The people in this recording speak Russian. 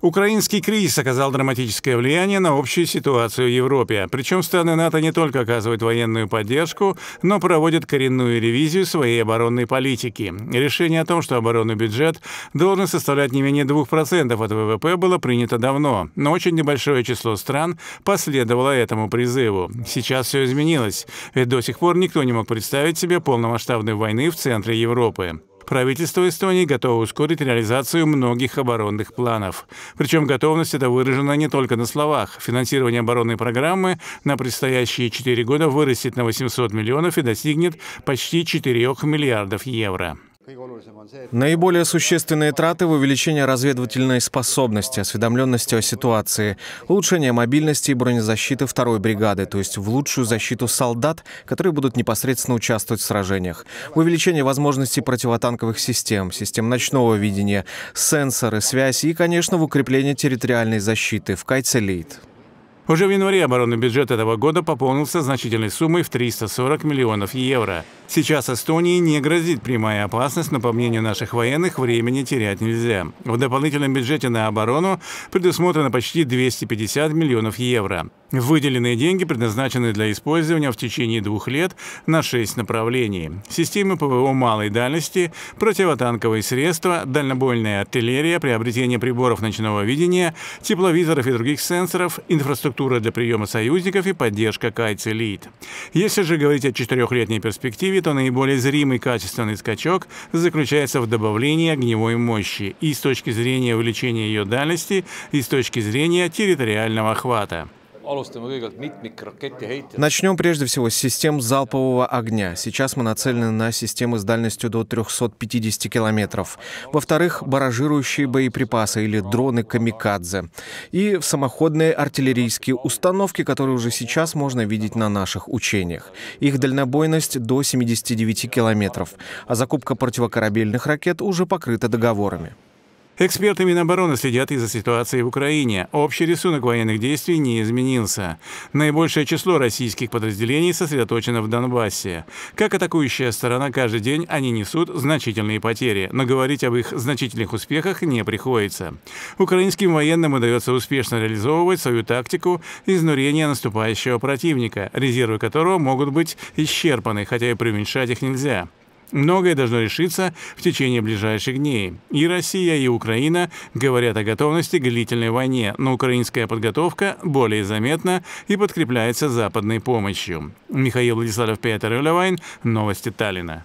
Украинский кризис оказал драматическое влияние на общую ситуацию в Европе. Причем страны НАТО не только оказывают военную поддержку, но проводят коренную ревизию своей оборонной политики. Решение о том, что оборонный бюджет должен составлять не менее 2% от ВВП, было принято давно, но очень небольшое число стран последовало этому призыву. Сейчас все изменилось, ведь до сих пор никто не мог представить себе полномасштабной войны в центре Европы. Правительство Эстонии готово ускорить реализацию многих оборонных планов. Причем готовность эта выражена не только на словах. Финансирование оборонной программы на предстоящие 4 года вырастет на 800 миллионов и достигнет почти 4 миллиардов евро. Наиболее существенные траты в увеличение разведывательной способности, осведомленности о ситуации, улучшение мобильности и бронезащиты второй бригады, то есть в лучшую защиту солдат, которые будут непосредственно участвовать в сражениях, увеличение возможностей противотанковых систем, систем ночного видения, сенсоры, связь и, конечно, в укрепление территориальной защиты в Кайцелит. Уже в январе оборонный бюджет этого года пополнился значительной суммой в 340 миллионов евро – Сейчас Эстонии не грозит прямая опасность, но, по мнению наших военных, времени терять нельзя. В дополнительном бюджете на оборону предусмотрено почти 250 миллионов евро. Выделенные деньги предназначены для использования в течение двух лет на шесть направлений. Системы ПВО малой дальности, противотанковые средства, дальнобойная артиллерия, приобретение приборов ночного видения, тепловизоров и других сенсоров, инфраструктура для приема союзников и поддержка кайц Если же говорить о четырехлетней перспективе, то наиболее зримый качественный скачок заключается в добавлении огневой мощи и с точки зрения увеличения ее дальности, и с точки зрения территориального охвата. Начнем прежде всего с систем залпового огня. Сейчас мы нацелены на системы с дальностью до 350 километров. Во-вторых, баражирующие боеприпасы или дроны «Камикадзе». И самоходные артиллерийские установки, которые уже сейчас можно видеть на наших учениях. Их дальнобойность до 79 километров, а закупка противокорабельных ракет уже покрыта договорами. Эксперты Минобороны следят и за ситуацией в Украине. Общий рисунок военных действий не изменился. Наибольшее число российских подразделений сосредоточено в Донбассе. Как атакующая сторона каждый день они несут значительные потери, но говорить об их значительных успехах не приходится. Украинским военным удается успешно реализовывать свою тактику изнурения наступающего противника, резервы которого могут быть исчерпаны, хотя и преуменьшать их нельзя. Многое должно решиться в течение ближайших дней. И Россия, и Украина говорят о готовности к длительной войне, но украинская подготовка более заметна и подкрепляется западной помощью. Михаил Владиславов, Петр Левайн, Новости Таллина.